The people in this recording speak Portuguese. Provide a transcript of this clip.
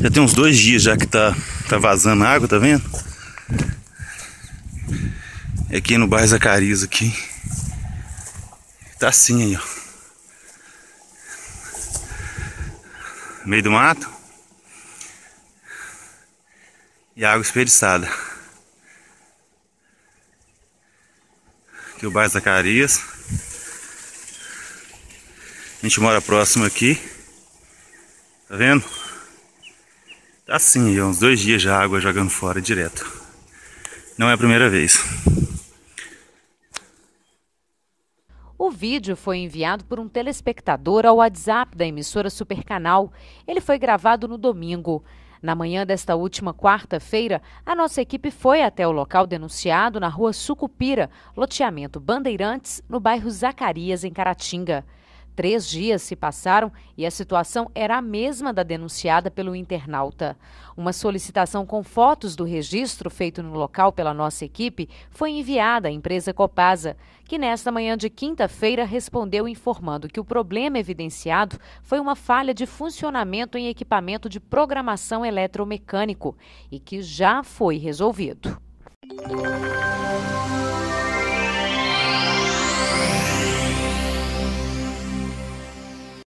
Já tem uns dois dias já que tá, tá vazando água, tá vendo? É aqui no bairro Zacarias aqui. Tá assim aí, ó. meio do mato e água espreguiçada. Aqui o bairro Zacarias. A gente mora próximo aqui. Tá vendo? assim, há uns dois dias já água jogando fora direto. Não é a primeira vez. O vídeo foi enviado por um telespectador ao WhatsApp da emissora Supercanal. Ele foi gravado no domingo. Na manhã desta última quarta-feira, a nossa equipe foi até o local denunciado na rua Sucupira, loteamento Bandeirantes, no bairro Zacarias, em Caratinga. Três dias se passaram e a situação era a mesma da denunciada pelo internauta. Uma solicitação com fotos do registro feito no local pela nossa equipe foi enviada à empresa Copasa, que nesta manhã de quinta-feira respondeu informando que o problema evidenciado foi uma falha de funcionamento em equipamento de programação eletromecânico e que já foi resolvido.